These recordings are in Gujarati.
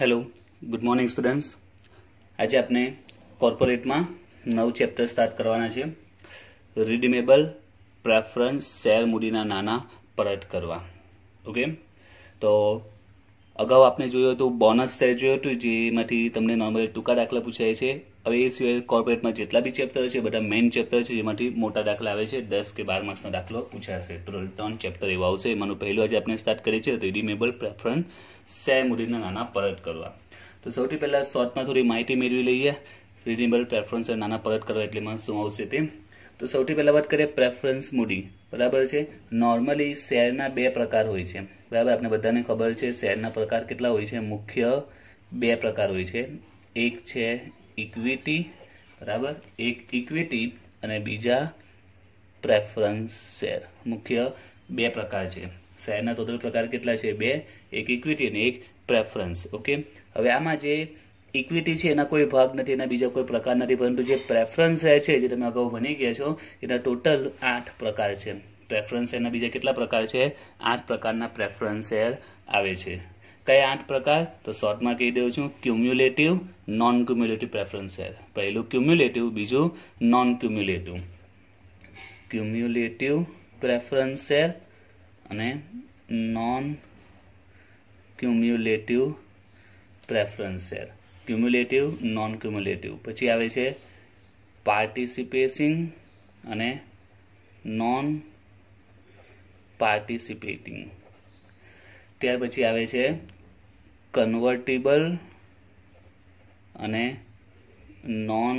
હેલો ગુડ મોર્નિંગ સ્ટુડન્ટ્સ આજે આપણે કોર્પોરેટમાં નવ ચેપ્ટર સ્ટાર્ટ કરવાના છે રિડિમેબલ પ્રેફરન્સ શેર મૂડીના નાના પરત કરવા ઓકે તો અગાઉ આપણે જોયું હતું બોનસ શેર જોયું હતું જેમાંથી તમને નોર્મલ ટૂંકા દાખલા પૂછાય છે હવે એ સિવાય કોર્પોરેટમાં જેટલા બી ચેપ્ટર છે બધા મેઇન ચેપ્ટર છે જેમાંથી મોટા દાખલા આવે છે દસ કે બાર માર્ક્સનો દાખલો પૂછાશે ટોટલ ત્રણ ચેપ્ટર એવા આવશે એમાંનું પહેલું આજે આપણે સ્ટાર્ટ કરીએ છીએ રિડીમેબલ પ્રેફરન્સ સેર મૂડીના નાના પરત કરવા તો સૌથી પહેલાં શોર્ટમાં થોડી માહિતી મેળવી લઈએ રિડીમેબલ પ્રેફરન્સ નાના પરત કરવા એટલે એમાં શું આવશે તે તો સૌથી પહેલાં વાત કરીએ પ્રેફરન્સ મૂડી બરાબર છે નોર્મલી શેરના બે પ્રકાર હોય છે બરાબર આપણે બધાને ખબર છે શેરના પ્રકાર કેટલા હોય છે મુખ્ય બે પ્રકાર હોય છે એક છે ઇક્વિટી બરાબર એક ઇક્વિટી અને બીજા પ્રેફરન્સ શેર મુખ્ય બે પ્રકાર છે શેરના ટોટલ પ્રકાર કેટલા છે બે એક ઇક્વિટી અને એક પ્રેફરન્સ ઓકે હવે આમાં જે ઇક્વિટી છે એના કોઈ ભાગ નથી એના બીજા કોઈ પ્રકાર નથી પરંતુ જે પ્રેફરન્સ શેર છે જે તમે અગાઉ ભણી ગયા છો એના ટોટલ આઠ પ્રકાર છે પ્રેફરન્સ શેરના બીજા કેટલા પ્રકાર છે આઠ પ્રકારના પ્રેફરન્સ શેર આવે છે કયા આઠ પ્રકાર તો શોર્ટમાં કહી દઉં છું cumulative non cumulative preference share પહેલું ક્યુમ્યુલેટિવ બીજું non cumulative cumulative preference share અને non cumulative preference share cumulative non cumulative પછી આવે છે પાર્ટિસિપેસિંગ અને નોન પાર્ટિસિપેટિંગ ત્યાર પછી આવે છે કન્વર્ટેબલ અને નોન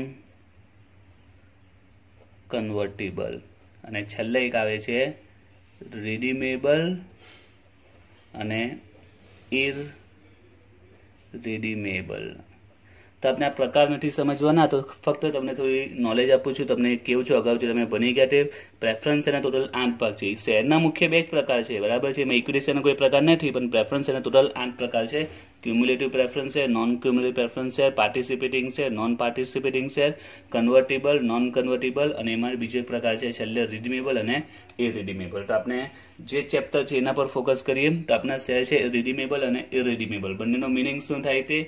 કન્વર્ટેબલ અને છેલ્લે એક આવે છે રિડિમેબલ અને ઇર રિડિમેબલ તો આપને આ પ્રકાર નથી સમજવાના તો ફક્ત તમને થોડી નોલેજ આપું છું તમને કેવું છું અગાઉ છે તમે બની ગયા તે પ્રેફરન્સ એના ટોટલ આઠ ભાગ છે શેરના મુખ્ય બે જ પ્રકાર છે બરાબર છે એમાં ઇક્વિટી કોઈ પ્રકાર નથી પણ પ્રેફરન્સ એના ટોટલ આઠ પ્રકાર છે ક્યુમ્યુલેટિવ પ્રેફરન્સ છે નોન ક્યુમ્યુલેટિવ પ્રેફરન્સ છે પાર્ટિસિપેટિંગ છે નોન પાર્ટિસિપેટિંગ છે કન્વર્ટેબલ નોન કન્વર્ટેબલ અને એમાં બીજો પ્રકાર છે છેલ્લે રિડિમેબલ અને ઇરિડિમેબલ તો આપણે જે ચેપ્ટર છે એના પર ફોકસ કરીએ તો આપણા શેર છે રિડિમેબલ અને ઇરિડિમેબલ બંનેનો મિનિંગ શું થાય તે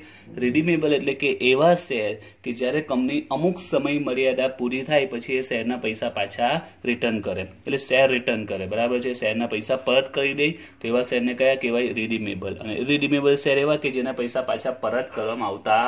રિડિમેબલ એટલે કે એવા શેર કે જ્યારે કંપની અમુક સમય મર્યાદા પૂરી થાય પછી એ શેરના પૈસા પાછા રિટર્ન કરે એટલે શેર રિટર્ન કરે બરાબર છે શેરના પૈસા પરત કરી દે તો એવા શેરને કયા કહેવાય રિડિમેબલ અને ઇરિડિમેબલ શેર એવા કે જેના પૈસા પાછા પરત કરવામાં આવતા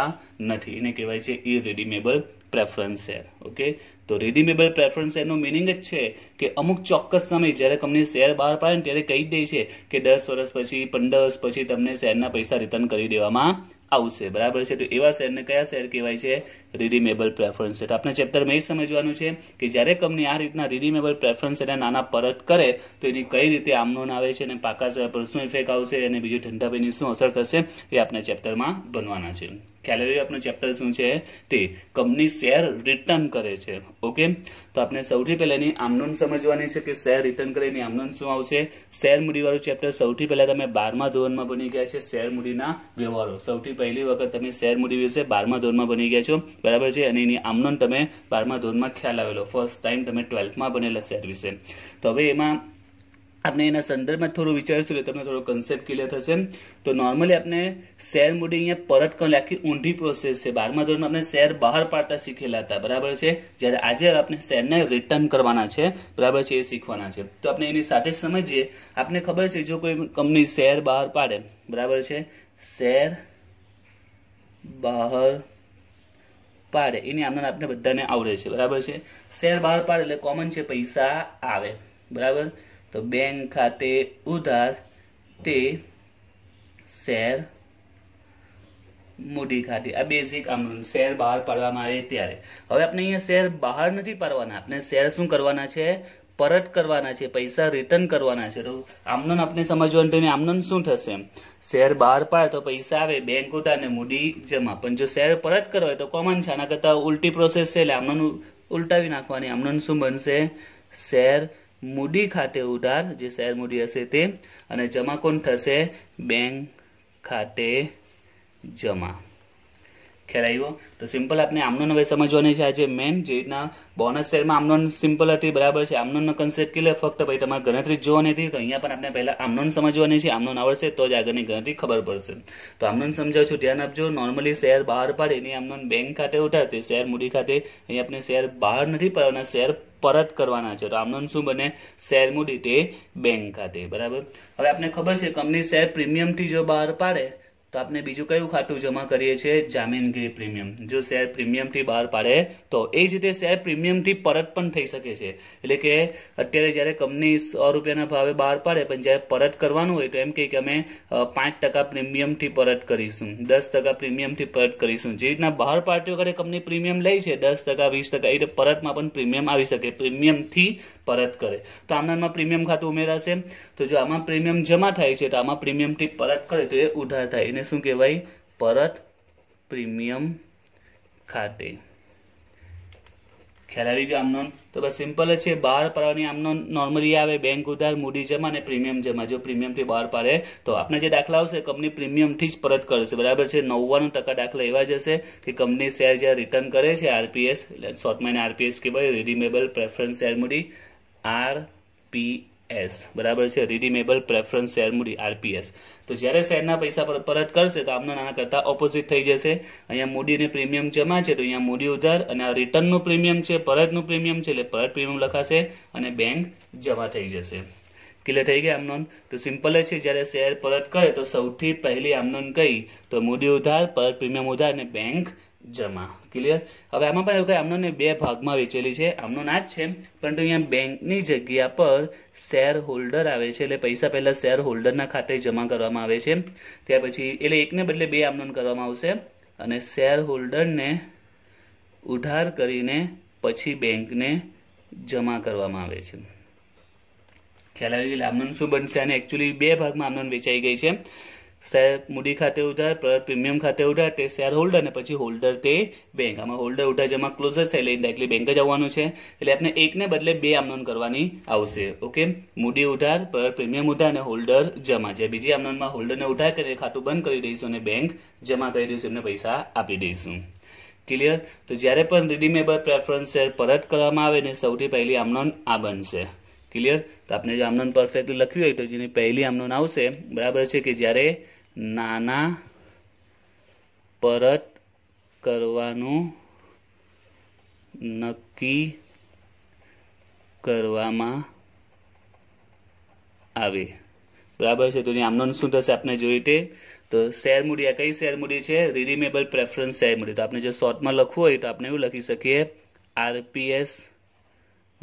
નથી એને કહેવાય છે ઇરિડિમેબલ પ્રેફરન્સ શેર ઓકે તો રિડીમેબલ પ્રેફરન્સ એનો મિનિંગ જ છે કે અમુક ચોક્કસ સમય જ્યારે કંપની શેર બહાર પાડે ને ત્યારે કહી દે છે કે દસ વર્ષ પછી પંદર વર્ષ પછી તમને શેરના પૈસા રિટર્ન કરી દેવામાં આવશે બરાબર છે તો એવા શેરને કયા શેર કહેવાય છે રિડીમેબલ પ્રેફરન્સ સેટ આપણે ચેપ્ટરમાં એ સમજવાનું છે કે જ્યારે કંપની આ રીતના રિડીમેબલ પ્રેફરન્સ સેટના નાના પરત કરે તો એની કઈ રીતે આમનોન આવે છે અને પાકા સર પર શું ઇફેક્ટ આવશે અને બીજું ઠંડા શું અસર થશે એ આપણે ચેપ્ટરમાં બનવાના છે ખ્યાલ આવ્યો આપણું ચેપ્ટર શું છે તે કંપની શેર રિટર્ન કરે છે ઓકે તો આપણે સૌથી પહેલા એની આમનોન સમજવાની છે કે શેર રિટર્ન કરે એની આમનોન શું આવશે શેર મૂડીવાળું ચેપ્ટર સૌથી પહેલા તમે બારમા ધોરણમાં બની ગયા છે શેર મૂડીના વ્યવહારો સૌથી પહેલી વખત તમે શેર મૂડી વિશે બારમા ધોરણમાં બની ગયા છો બરાબર છે અને એની આમનોન તમે બારમા ધોરણમાં ખ્યાલ આવેલો ફર્સ્ટ ટાઈમ તમે ટ્વેલ્થમાં બનેલા વિશે તો હવે એમાં આપણે એના સંદર્ભમાં થોડું વિચારીશું એટલે તમને થોડો કન્સેપ્ટ ક્લિયર થશે તો નોર્મલી આપણે શેર મૂડી અહીંયા પરત કરવા આખી ઊંધી પ્રોસેસ છે બારમા ધોરણમાં આપણે શેર બહાર પાડતા શીખેલા હતા બરાબર છે જ્યારે આજે આપણે શેરને રિટર્ન કરવાના છે બરાબર છે એ શીખવાના છે તો આપણે એની સાથે સમજીએ આપણે ખબર છે જો કોઈ કંપની શેર બહાર પાડે બરાબર છે શેર બહાર પાડે એની આમના આપને બધાને આવડે છે બરાબર છે શેર બહાર પાડે એટલે કોમન છે પૈસા આવે બરાબર તો બેંક ખાતે ઉધાર તે શેર મૂડી ખાતે આ બેઝિક આમ શેર બહાર પાડવામાં આવે ત્યારે હવે આપણે અહીંયા શેર બહાર નથી પાડવાના આપણે શેર શું કરવાના છે પરત કરવાના છે પૈસા રિટર્ન કરવાના છે તો આમનો આપણે સમજવાનું તો આમનો શું થશે શેર બહાર પાડે તો પૈસા આવે બેંક ઉઠાને મૂડી જમા પણ જો શેર પરત કરો તો કોમન છે આના કરતાં ઉલટી પ્રોસેસ છે એટલે આમનો ઉલટાવી નાખવાની આમનો શું બનશે શેર મૂડી ખાતે ઉધાર જે શેર મૂડી હશે તે અને જમા કોણ થશે બેંક ખાતે જમા ખ્યાલ તો સિમ્પલ આપણે આમનોન હવે સમજવાની છે આજે મેન જે રીતના બોનસ શેરમાં આમનોન સિમ્પલ હતી બરાબર છે આમનોનનો કન્સેપ્ટ કે ફક્ત ભાઈ તમારે ગણતરી જોવાની હતી તો અહીંયા પણ આપણે પહેલાં આમનોન સમજવાની છે આમનોન આવડશે તો જ આગળની ગણતરી ખબર પડશે તો આમનોન સમજાવું છું ધ્યાન આપજો નોર્મલી શેર બહાર પાડે એની આમનોન બેંક ખાતે ઉઠાડે શેર મૂડી ખાતે અહીં આપણે શેર બહાર નથી પડવાના શેર પરત કરવાના છે તો આમનોન શું બને શેર મૂડી તે બેંક ખાતે બરાબર હવે આપણે ખબર છે કંપની શેર પ્રીમિયમથી જો બહાર પાડે તો આપણે બીજું કયું ખાતું જમા કરીએ છીએ જામીનગીરી પ્રીમિયમ જો શેર પ્રીમિયમથી બહાર પાડે તો એ જ રીતે શેર પ્રીમિયમથી પરત પણ થઈ શકે છે એટલે કે અત્યારે જ્યારે કંપની સો રૂપિયાના ભાવે બહાર પાડે પણ જ્યારે પરત કરવાનું હોય તો એમ કહે કે અમે પાંચ ટકા પ્રીમિયમથી પરત કરીશું દસ ટકા પ્રીમિયમથી પરત કરીશું જે રીતના બહાર પાડતી વખતે કંપની પ્રીમિયમ લે છે દસ ટકા વીસ ટકા એ રીતે પરતમાં પણ પ્રીમિયમ આવી શકે પ્રીમિયમથી પરત કરે તો આમનામાં પ્રીમિયમ ખાતું ઉમેરાશે તો જો આમાં પ્રીમિયમ જમા થાય છે તો આમાં પ્રીમિયમથી પરત કરે તો એ ઉધાર થાય એને શું કહેવાય પરત પ્રીમિયમ ખાતે ખ્યાલ આવી ગયો આમનો તો બસ સિમ્પલ છે બહાર પાડવાની આમનો નોર્મલી આવે બેંક ઉધાર મૂડી જમા અને પ્રીમિયમ જમા જો પ્રીમિયમથી બહાર પાડે તો આપણે જે દાખલા આવશે કંપની પ્રીમિયમથી જ પરત કરશે બરાબર છે નવ્વાણું ટકા દાખલા એવા જ હશે કે કંપની શેર જ્યાં રિટર્ન કરે છે આરપીએસ એટલે શોર્ટમાં આરપીએસ કહેવાય રિડીમેબલ પ્રેફરન્સ શેર મૂડી આરપીએસ બરાબર છે રિડીમેબલ પ્રેફરન્સ શેર મૂડી આરપીએસ તો જ્યારે શેરના પૈસા પર પરત કરશે તો આપનો નાના કરતાં ઓપોઝિટ થઈ જશે અહીંયા મૂડીને પ્રીમિયમ જમા છે તો અહીંયા મૂડી ઉધાર અને આ રિટર્નનું પ્રીમિયમ છે પરતનું પ્રીમિયમ છે એટલે પરત પ્રીમિયમ લખાશે અને બેંક જમા થઈ જશે ક્લિયર થઈ ગયા આમનોન તો સિમ્પલ જ છે જ્યારે શેર પરત કરે તો સૌથી પહેલી આમનોન કઈ તો મૂડી ઉધાર પરત પ્રીમિયમ ઉધાર અને બેંક જમા ક્લિયર હવે આમાં પણ એવું કે આમનોને બે ભાગમાં વેચેલી છે આમનો ના જ છે પરંતુ અહીંયા બેંકની જગ્યા પર શેર હોલ્ડર આવે છે એટલે પૈસા પહેલાં શેર હોલ્ડરના ખાતે જમા કરવામાં આવે છે ત્યાર પછી એટલે એકને બદલે બે આમનોન કરવામાં આવશે અને શેર હોલ્ડરને ઉધાર કરીને પછી બેંકને જમા કરવામાં આવે છે ખ્યાલ આવી ગયેલા આમનોન શું બનશે અને એકચ્યુઅલી બે ભાગમાં આમનોન વેચાઈ ગઈ છે શેર મૂડી ખાતે ઉધાર પ્રીમિયમ ખાતે ઉધાર તે શેર હોલ્ડર અને પછી હોલ્ડર તે બેંક આમાં હોલ્ડર ઉધાર જમા ક્લોઝર છે એટલે ડાયરેક્ટલી બેંક જ આવવાનું છે એટલે આપણે એકને બદલે બે આમનોન કરવાની આવશે ઓકે મૂડી ઉધાર પર પ્રીમિયમ ઉધાર અને હોલ્ડર જમા જે બીજી આમનોનમાં હોલ્ડરને ઉધાર કરીને ખાતું બંધ કરી દઈશું અને બેંક જમા કરી દઈશું એમને પૈસા આપી દઈશું ક્લિયર તો જ્યારે પણ રિડીમેબલ પ્રેફરન્સ શેર પરત કરવામાં આવે ને સૌથી પહેલી આમનોન આ બનશે ક્લિયર તો આપણે જો આમનોન પરફેક્ટલી લખ્યું હોય તો જેની પહેલી આમનોન આવશે બરાબર છે કે જ્યારે નાના પરત કરવાનું નક્કી કરવામાં આવે બરાબર છે તો આમનો શું થશે આપણે જોઈ તે તો શેર મૂડી આ કઈ શેર મૂડી છે રિડિમેબલ પ્રેફરન્સ શેર મૂડી તો આપણે જો શોર્ટમાં લખવું હોય તો આપણે એવું લખી શકીએ આરપીએસ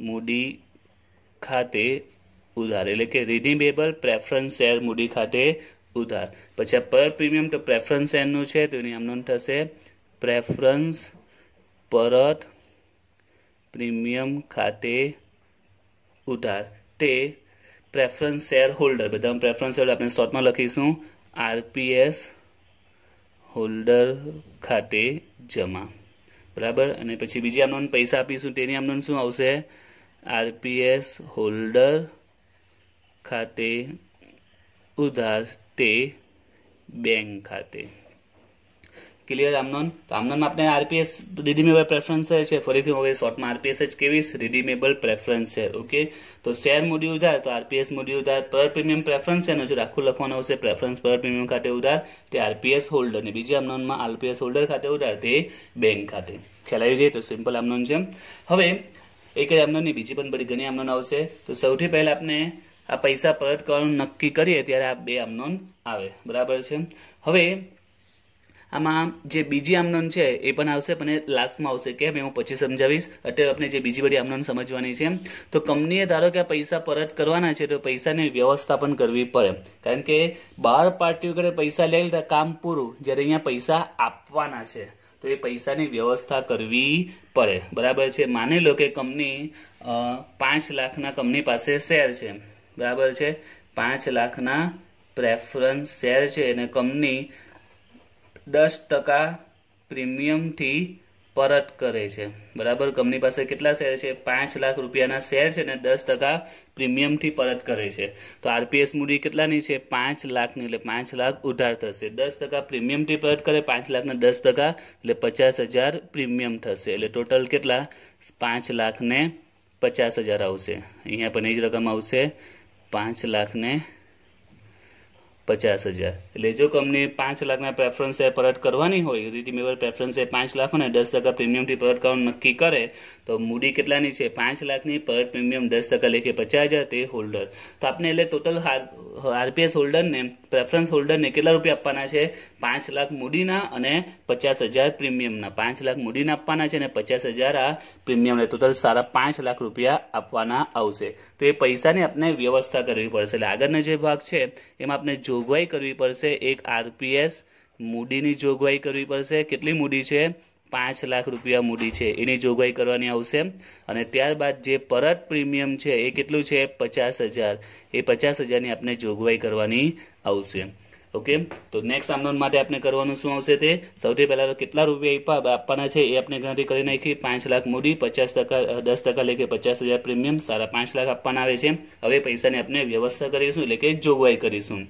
મૂડી ખાતે ઉધાર એટલે કે રિડિમેબલ પ્રેફરન્સ શેર મૂડી ખાતે ઉધાર પછી આ પર પ્રીમિયમ તો પ્રેફરન્સ એનનું છે તો એની આમનું થશે પ્રેફરન્સ પરત પ્રીમિયમ ખાતે ઉધાર તે પ્રેફરન્સ શેર હોલ્ડર બધા પ્રેફરન્સ શેર આપણે શોર્ટમાં લખીશું આરપીએસ હોલ્ડર ખાતે જમા બરાબર અને પછી બીજી આમનો પૈસા આપીશું તેની આમનો શું આવશે આરપીએસ હોલ્ડર ખાતે ઉધાર તે બેંક ખાતે ક્લિયર આમનોન તો આમનોન આપણે આરપીએસ રિડીમેબલ પ્રેફરન્સ છે ફરીથી હવે શોર્ટમાં આરપીએસ જ કેવી રિડીમેબલ પ્રેફરન્સ છે ઓકે તો શેર મૂડી ઉધાર તો આરપીએસ મૂડી ઉધાર પર પ્રીમિયમ પ્રેફરન્સ એનું જો રાખું લખવાનું હશે પ્રેફરન્સ પર પ્રીમિયમ ખાતે ઉધાર તે આરપીએસ હોલ્ડર ને બીજી આમનોનમાં આરપીએસ હોલ્ડર ખાતે ઉધાર તે બેંક ખાતે ખ્યાલ આવી ગઈ તો સિમ્પલ આમનોન છે હવે એક જ આમનોનની બીજી પણ બધી ઘણી આમનોન આવશે તો સૌથી પહેલાં આપણે આ પૈસા પરત કરવાનું નક્કી કરીએ ત્યારે આ બે આમનોન આવે બરાબર છે હવે આમાં જે બીજી આમનોન છે એ પણ આવશે પણ લાસ્ટમાં આવશે કેમ એ હું પછી સમજાવીશ અત્યારે આપણે જે બીજી બધી આમનોન સમજવાની છે તો કંપનીએ ધારો કે આ પૈસા પરત કરવાના છે તો પૈસાની વ્યવસ્થાપન કરવી પડે કારણ કે બહાર પાર્ટીઓ કરે પૈસા લઈ લીધા કામ પૂરું જ્યારે અહીંયા પૈસા આપવાના છે તો એ પૈસાની વ્યવસ્થા કરવી પડે બરાબર છે માની લો કે કંપની પાંચ લાખના કંપની પાસે શેર છે બરાબર છે પાંચ લાખના પ્રેફરન્સ શેર છે અને કંપની દસ ટકા પ્રીમિયમથી પરત કરે છે બરાબર કંપની પાસે કેટલા શેર છે પાંચ લાખ રૂપિયાના શેર છે અને દસ ટકા પ્રીમિયમથી પરત કરે છે તો આરપીએસ મૂડી કેટલાની છે પાંચ લાખની એટલે પાંચ લાખ ઉધાર થશે દસ ટકા પ્રીમિયમથી પરત કરે પાંચ લાખના દસ ટકા એટલે પચાસ હજાર પ્રીમિયમ થશે એટલે ટોટલ કેટલા પાંચ લાખને પચાસ હજાર આવશે અહીંયા પણ એ જ રકમ આવશે પાંચ લાખને પચાસ હજાર એટલે જો કંપની પાંચ લાખના પ્રેફરન્સ એ પરત કરવાની હોય રિડીમેબલ એ પાંચ લાખ અને દસ ટકા પ્રીમિયમથી પરત કરવાનું નક્કી કરે તો મૂડી કેટલાની છે પાંચ લાખની પરત પ્રીમિયમ દસ ટકા લેખે પચાસ હજાર તે હોલ્ડર તો આપણે એટલે ટોટલ આરપીએસ હોલ્ડરને પ્રેફરન્સ હોલ્ડરને કેટલા રૂપિયા આપવાના છે પાંચ લાખ મૂડીના અને પચાસ હજાર પ્રીમિયમના પાંચ લાખ મૂડીના આપવાના છે અને પચાસ હજાર આ પ્રીમિયમને ટોટલ સારા પાંચ લાખ રૂપિયા આપવાના આવશે તો એ પૈસાની આપણે વ્યવસ્થા કરવી પડશે એટલે આગળનો જે ભાગ છે એમાં આપણે જોગવાઈ કરવી પડશે એક આરપીએસ મૂડીની જોગવાઈ કરવી પડશે કેટલી મૂડી છે પાંચ લાખ રૂપિયા મૂડી છે એની જોગવાઈ કરવાની આવશે અને ત્યારબાદ જે પરત પ્રીમિયમ છે એ કેટલું છે પચાસ હજાર એ પચાસ હજારની આપણે જોગવાઈ કરવાની આવશે ઓકે તો નેક્સ્ટ આમદન માટે આપણે કરવાનું શું આવશે તે સૌથી પહેલાં તો કેટલા રૂપિયા આપવાના છે એ આપણે ગણતરી કરી નાખી પાંચ લાખ મૂડી પચાસ ટકા દસ ટકા લેખે પચાસ હજાર પ્રીમિયમ સારા પાંચ લાખ આપવાના આવે છે હવે પૈસાની આપણે વ્યવસ્થા કરીશું એટલે કે જોગવાઈ કરીશું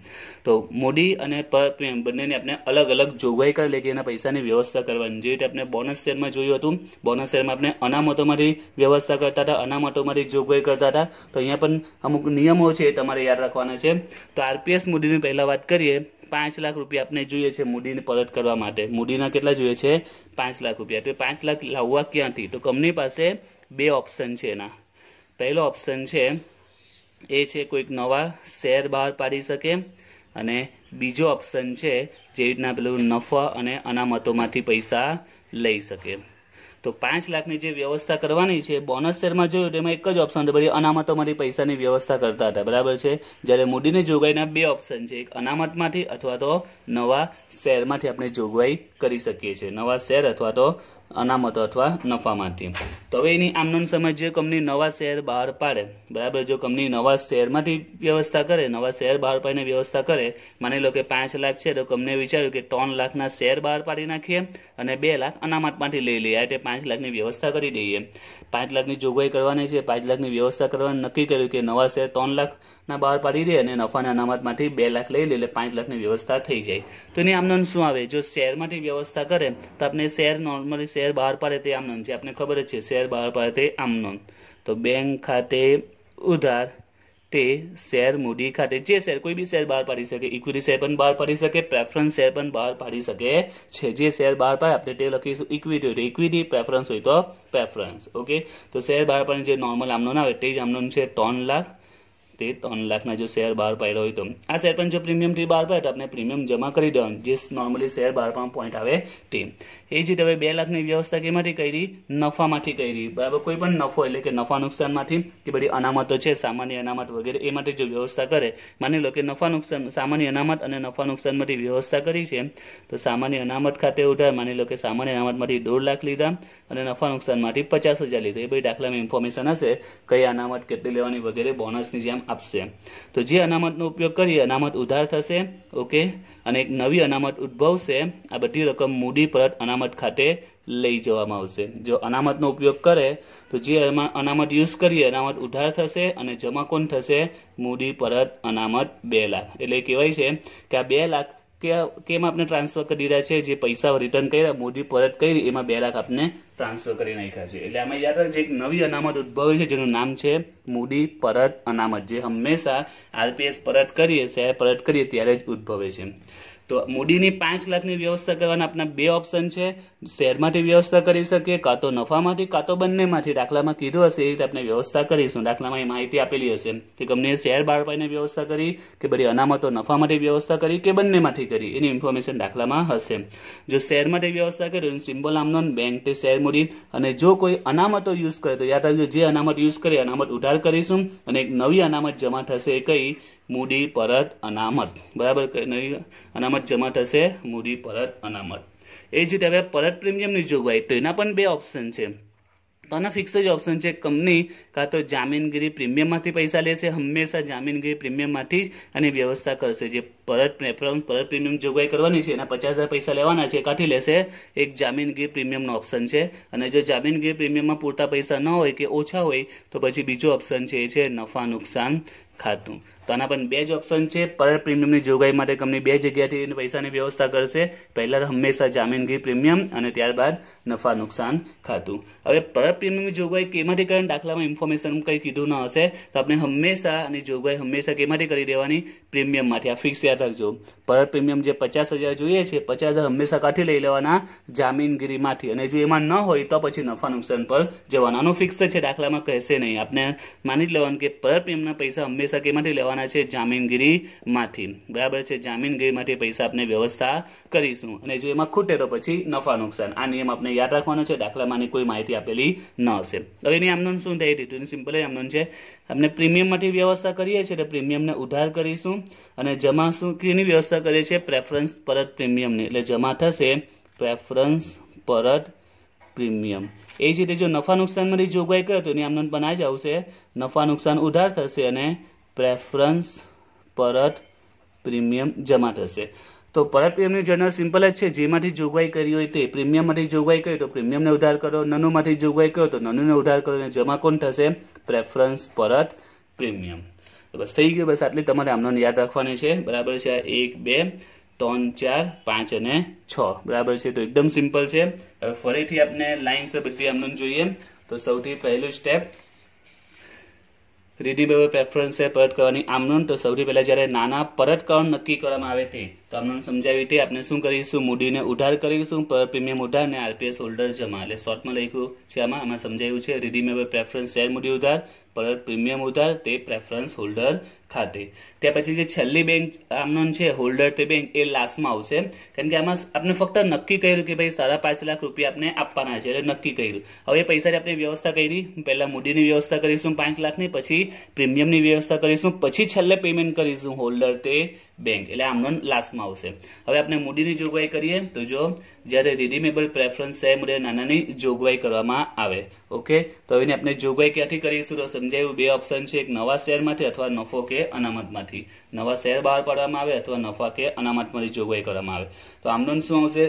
તો મૂડી અને પ્રીમિયમ બંનેની આપણે અલગ અલગ જોગવાઈ કરી લેખી એના પૈસાની વ્યવસ્થા કરવાની જે રીતે આપણે બોનસ શેરમાં જોયું હતું બોનસ શેરમાં આપણે અનામતોમાંથી વ્યવસ્થા કરતા હતા અનામતોમાંથી જોગવાઈ કરતા હતા તો અહીંયા પણ અમુક નિયમો છે એ તમારે યાદ રાખવાના છે તો આરપીએસ મૂડીની પહેલાં વાત કરીએ પાંચ લાખ રૂપિયા આપને જોઈએ છે મૂડીને પરત કરવા માટે મૂડીના કેટલા જોઈએ છે પાંચ લાખ રૂપિયા તો પાંચ લાખ લાવવા ક્યાંથી તો કંપની પાસે બે ઓપ્શન છે એના પહેલો ઓપ્શન છે એ છે કોઈક નવા શેર બહાર પાડી શકે અને બીજો ઓપ્શન છે જે રીતના પેલું નફા અને અનામતોમાંથી પૈસા લઈ શકે તો પાંચ લાખની જે વ્યવસ્થા કરવાની છે બોનસ શેરમાં જોયું એમાં એક જ ઓપ્શન હતો ભાઈ અનામતો મારી પૈસાની વ્યવસ્થા કરતા હતા બરાબર છે જ્યારે મૂડીની જોગવાઈના બે ઓપ્શન છે એક અનામતમાંથી અથવા તો નવા શેરમાંથી આપણે જોગવાઈ કરી શકીએ છીએ નવા શેર અથવા તો અનામતો અથવા નફામાંથી તો હવે એની આમનોન સમજ જે કંપની નવા શેર બહાર પાડે બરાબર જો કંપની નવા શેરમાંથી વ્યવસ્થા કરે નવા શેર બહાર પાડીને વ્યવસ્થા કરે માની લો કે પાંચ લાખ છે તો કંપનીએ વિચાર્યું કે ત્રણ લાખના શેર બહાર પાડી નાખીએ અને બે લાખ અનામતમાંથી લઈ લઈએ એટલે પાંચ લાખની વ્યવસ્થા કરી દઈએ પાંચ લાખની જોગવાઈ કરવાની છે પાંચ લાખની વ્યવસ્થા કરવાનું નક્કી કર્યું કે નવા શેર ત્રણ લાખના બહાર પાડી દે અને નફાના અનામતમાંથી બે લાખ લઈ લે એટલે પાંચ લાખની વ્યવસ્થા થઈ જાય તો એની આમનોન શું આવે જો શેરમાંથી વ્યવસ્થા કરે તો આપણે શેર નોર્મલી શેર બહાર પાડે તે આમનોન છે આપણે ખબર જ છે શેર બહાર પાડે તે આમનોન તો બેંક ખાતે ઉધાર તે શેર મૂડી ખાતે જે શેર કોઈ બી શેર બહાર પાડી શકે ઇક્વિટી શેર પણ બહાર પાડી શકે પ્રેફરન્સ શેર પણ બહાર પાડી શકે છે જે શેર બહાર પાડે આપણે તે લખીશું ઇક્વિટી ઇક્વિટી પ્રેફરન્સ હોય તો પ્રેફરન્સ ઓકે તો શેર બહાર પાડીને જે નોર્મલ આમનો ના આવે તે જ આમનો છે ત્રણ લાખ તે ત્રણ લાખના જો શેર બહાર પાડ્યો હોય તો આ શેર પણ જો પ્રીમિયમ ટી બહાર પાડે તો આપણે પ્રીમિયમ જમા કરી દેવાનું જે નોર્મલી શેર બહાર પણ પોઈન્ટ આવે તે એ જ રીતે હવે બે લાખની વ્યવસ્થા કેમાંથી કરી નફામાંથી કરી બરાબર કોઈ પણ નફો એટલે કે નફા નુકસાનમાંથી કે બધી અનામતો છે સામાન્ય અનામત વગેરે એ માટે જો વ્યવસ્થા કરે માની લો કે નફા નુકસાન સામાન્ય અનામત અને નફા નુકસાનમાંથી વ્યવસ્થા કરી છે તો સામાન્ય અનામત ખાતે ઉધાર માની લો કે સામાન્ય અનામતમાંથી દોઢ લાખ લીધા અને નફા નુકસાનમાંથી પચાસ હજાર લીધા એ બધી દાખલામાં ઇન્ફોર્મેશન હશે કઈ અનામત કેટલી લેવાની વગેરે બોનસની જેમ આપશે તો જે અનામતનો ઉપયોગ કરી અનામત ઉધાર થશે ઓકે અને એક નવી અનામત ઉદ્ભવશે આ બધી રકમ મૂડી પરત અનામત ખાતે લઈ જવામાં આવશે જો અનામતનો ઉપયોગ કરે તો જે અનામત યુઝ કરીએ અનામત ઉધાર થશે અને જમા કોણ થશે મૂડી પરત અનામત બે લાખ એટલે કહેવાય છે કે આ બે લાખ કેમ આપણે ટ્રાન્સફર કરી રહ્યા છે જે પૈસા રિટર્ન કર્યા મોદી પરત કરી એમાં બે લાખ આપણે ટ્રાન્સફર કરી નાખ્યા છે એટલે આમાં યાદ રાખજો એક નવી અનામત ઉદ્ભવી છે જેનું નામ છે મૂડી પરત અનામત જે હંમેશા આરપીએસ પરત કરીએ શેર પરત કરીએ ત્યારે જ ઉદ્ભવે છે તો મૂડીની પાંચ લાખની વ્યવસ્થા કરવાના આપણા બે ઓપ્શન છે શેરમાંથી વ્યવસ્થા કરી શકીએ કાં તો નફામાંથી કાં તો બંનેમાંથી દાખલામાં કીધું હશે એ રીતે આપણે વ્યવસ્થા કરીશું દાખલામાં એ માહિતી આપેલી હશે કે કંપનીએ શેર બહાર પાડીને વ્યવસ્થા કરી કે બધી અનામતો નફામાંથી વ્યવસ્થા કરી કે બંનેમાંથી કરી એની ઇન્ફોર્મેશન દાખલામાં હશે જો શેરમાંથી વ્યવસ્થા કરી સિમ્બોલ આમનો બેંક તે શેર મૂડી અને જો કોઈ અનામતો યુઝ કરે તો યાદ રાખજો જે અનામત યુઝ કરે અનામત ઉધાર કરીશું અને એક નવી અનામત જમા થશે એ કઈ મૂડી પરત અનામત બરાબર નહીં અનામત જમા થશે મૂડી પરત અનામત એ જ રીતે હવે પરત પ્રીમિયમની જોગવાઈ તો એના પણ બે ઓપ્શન છે તો આના ફિક્સ જ ઓપ્શન છે કંપની કાં તો જામીનગીરી પ્રીમિયમમાંથી પૈસા લેશે હંમેશા જામીનગીરી પ્રીમિયમમાંથી જ અને વ્યવસ્થા કરશે જે પરત પરત પ્રીમિયમ જોગવાઈ કરવાની છે એના પચાસ હજાર પૈસા લેવાના છે કાઢી લેશે એક જામીનગીરી પ્રીમિયમનો ઓપ્શન છે અને જો જામીનગીરી પ્રીમિયમમાં પૂરતા પૈસા ન હોય કે ઓછા હોય તો પછી બીજો ઓપ્શન છે એ છે નફા નુકસાન ખાતું તો આના પણ બે જ ઓપ્શન છે પર પ્રીમિયમની જોગવાઈ માટે કંપની બે જગ્યાથી પૈસાની વ્યવસ્થા કરશે પહેલાં હંમેશા જામીનગીરી પ્રીમિયમ અને ત્યારબાદ નફા નુકસાન ખાતું હવે પર પ્રીમિયમની જોગવાઈ કેમાંથી કરે દાખલામાં ઇન્ફોર્મેશન કંઈ કીધું ન હશે તો આપણે હંમેશા અને જોગવાઈ હંમેશા કેમાંથી કરી દેવાની પ્રીમિયમમાંથી આ ફિક્સ યાદ રાખજો પર પ્રીમિયમ જે પચાસ હજાર જોઈએ છે પચાસ હજાર હંમેશા કાઠી લઈ લેવાના જામીનગીરીમાંથી અને જો એમાં ન હોય તો પછી નફા નુકસાન પર જવાના ફિક્સ છે દાખલામાં કહેશે નહીં આપણે માની જ લેવાનું કે પર પ્રીમિયમના પૈસા હંમેશા કેમાંથી લેવાના લાવવાના છે જામીનગીરીમાંથી બરાબર છે જામીનગીરીમાંથી પૈસા આપણે વ્યવસ્થા કરીશું અને જો એમાં ખૂટેલો પછી નફા નુકસાન આ નિયમ આપણે યાદ રાખવાનો છે દાખલામાંની કોઈ માહિતી આપેલી ન હશે હવે એની આમનું શું થાય ડિટેલ સિમ્પલ આમનું છે આપણે પ્રીમિયમમાંથી વ્યવસ્થા કરીએ છીએ એટલે પ્રીમિયમને ઉધાર કરીશું અને જમા શું કેની વ્યવસ્થા કરીએ છીએ પ્રેફરન્સ પરત પ્રીમિયમની એટલે જમા થશે પ્રેફરન્સ પરત પ્રીમિયમ એ જ રીતે જો નફા નુકસાનમાંથી જોગવાઈ કર્યો તો એની આમનોન પણ આ જ આવશે નફા નુકસાન ઉધાર થશે અને પ્રેફરન્સ પરત પ્રીમિયમ જમા થશે તો પરત પ્રીમિયમની જનરલ સિમ્પલ જ છે જેમાંથી જોગવાઈ કરી હોય તે પ્રીમિયમમાંથી જોગવાઈ કરી તો પ્રીમિયમને ઉધાર કરો નનુમાંથી જોગવાઈ કરો તો નનુને ઉધાર કરો અને જમા કોણ થશે પ્રેફરન્સ પરત પ્રીમિયમ બસ થઈ ગયું બસ આટલી તમારે આમનો યાદ રાખવાની છે બરાબર છે આ એક બે ત્રણ ચાર પાંચ અને છ બરાબર છે તો એકદમ સિમ્પલ છે હવે ફરીથી આપણે લાઇન્સ બધી આમનું જોઈએ તો સૌથી પહેલું સ્ટેપ રિડીમેબલ પ્રેફરન્સને પરત કરવાની આમનોન તો સૌથી પહેલાં જ્યારે નાના પરત કરણ નક્કી કરવામાં આવે તે તો આમને સમજાવી હતી આપણે શું કરીશું મૂડીને ઉધાર કરીશું પર પ્રીમિયમ ઉધાર અને આરપીએસ હોલ્ડર જમા એટલે શોર્ટમાં લખ્યું છે આમાં આમાં સમજાયું છે રિડીમેબલ પ્રેફરન્સ શેર મૂડી ઉધાર પર પ્રીમિયમ ઉધાર તે પ્રેફરન્સ હોલ્ડર ખાતે ત્યાર પછી જે છેલ્લી બેંક આમનો છે હોલ્ડર તે બેંક એ લાસ્ટમાં આવશે કારણ કે આમાં આપણે ફક્ત નક્કી કર્યું કે ભાઈ સાડા પાંચ લાખ રૂપિયા આપણે આપવાના છે એટલે નક્કી કર્યું હવે પૈસાની આપણે વ્યવસ્થા કરી પહેલાં મૂડીની વ્યવસ્થા કરીશું પાંચ લાખની પછી પ્રીમિયમની વ્યવસ્થા કરીશું પછી છેલ્લે પેમેન્ટ કરીશું હોલ્ડર તે બેંક એટલે આમનો લાસ્ટમાં આવશે હવે આપણે મૂડીની જોગવાઈ કરીએ તો જો જ્યારે રિડિમેબલ પ્રેફરન્સ છે મુદ્દે નાનાની જોગવાઈ કરવામાં આવે ઓકે તો હવે આપણે જોગવાઈ ક્યાંથી કરીશું તો સમજાયું બે ઓપ્શન છે એક નવા શેરમાંથી અથવા નફો કે અનામતમાંથી નવા શેર બહાર પાડવામાં આવે અથવા નફા કે અનામતમાંથી જોગવાઈ કરવામાં આવે તો આમનો શું આવશે